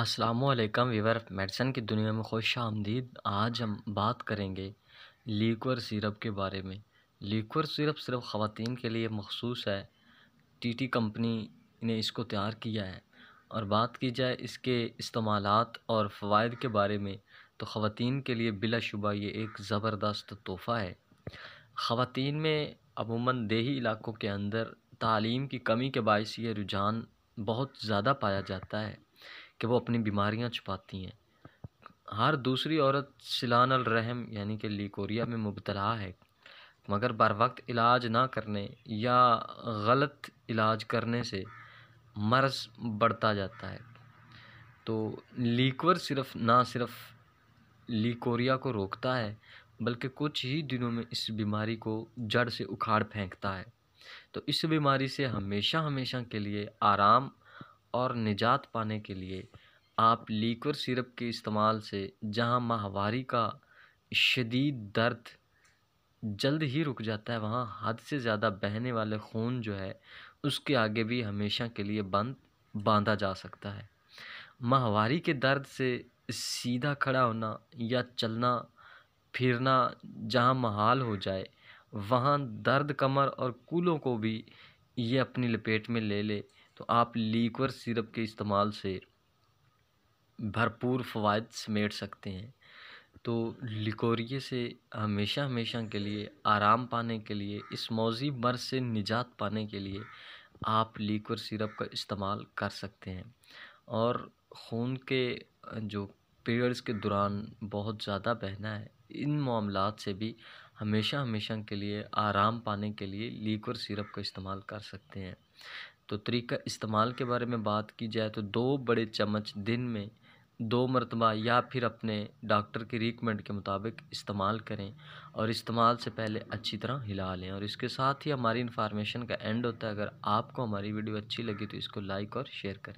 अस्सलाम Weaver medicine की दुनिया में खुश आमदीद आज हम बात करेंगे लीवर सिरप के बारे में लीवर सिरप सिर्फ ख़वान के लिए मखसूस है टीटी कंपनी ने इसको तैयार किया है और बात की जाए इसके इस्तेमाल और फ़वाद के बारे में तो ख़वान के लिए बिलाशुबा ये एक ज़बरदस्त तोहफ़ा है ख़वान में अमूमन देही इलाकों के अंदर तालीम की कमी के बायस ये रुझान बहुत ज़्यादा पाया जाता है कि वो अपनी बीमारियां छुपाती हैं हर दूसरी औरत सिलान रहम यानी कि लीकोरिया में मुबतला है मगर बर वक्त इलाज ना करने या गलत इलाज करने से मर्ज़ बढ़ता जाता है तो लीकवर सिर्फ ना सिर्फ लीकोरिया को रोकता है बल्कि कुछ ही दिनों में इस बीमारी को जड़ से उखाड़ फेंकता है तो इस बीमारी से हमेशा हमेशा के लिए आराम और निजात पाने के लिए आप लीकर सिरप के इस्तेमाल से जहाँ माहवारी का शदीद दर्द जल्द ही रुक जाता है वहाँ हद से ज़्यादा बहने वाले खून जो है उसके आगे भी हमेशा के लिए बंद बांधा जा सकता है माहवारी के दर्द से सीधा खड़ा होना या चलना फिरना जहाँ महाल हो जाए वहाँ दर्द कमर और कूलों को भी ये अपनी लपेट में ले ले तो आप लीकर सिरप के इस्तेमाल से भरपूर फ़वाद समेट सकते हैं तो लिकोरिए से हमेशा हमेशा के लिए आराम पाने के लिए इस मौजी मर्ज से निजात पाने के लिए आप लीवर सिरप का इस्तेमाल कर सकते हैं और खून के जो पीरियड्स के दौरान बहुत ज़्यादा बहना है इन मामला से भी हमेशा हमेशा के लिए आराम पाने के लिए लीवर सिरप का इस्तेमाल कर सकते हैं तो तरीका इस्तेमाल के बारे में बात की जाए तो दो बड़े चम्मच दिन में दो मरतबा या फिर अपने डॉक्टर की रिकमेंड के मुताबिक इस्तेमाल करें और इस्तेमाल से पहले अच्छी तरह हिला लें और इसके साथ ही हमारी इन्फॉर्मेशन का एंड होता है अगर आपको हमारी वीडियो अच्छी लगी तो इसको लाइक और शेयर करें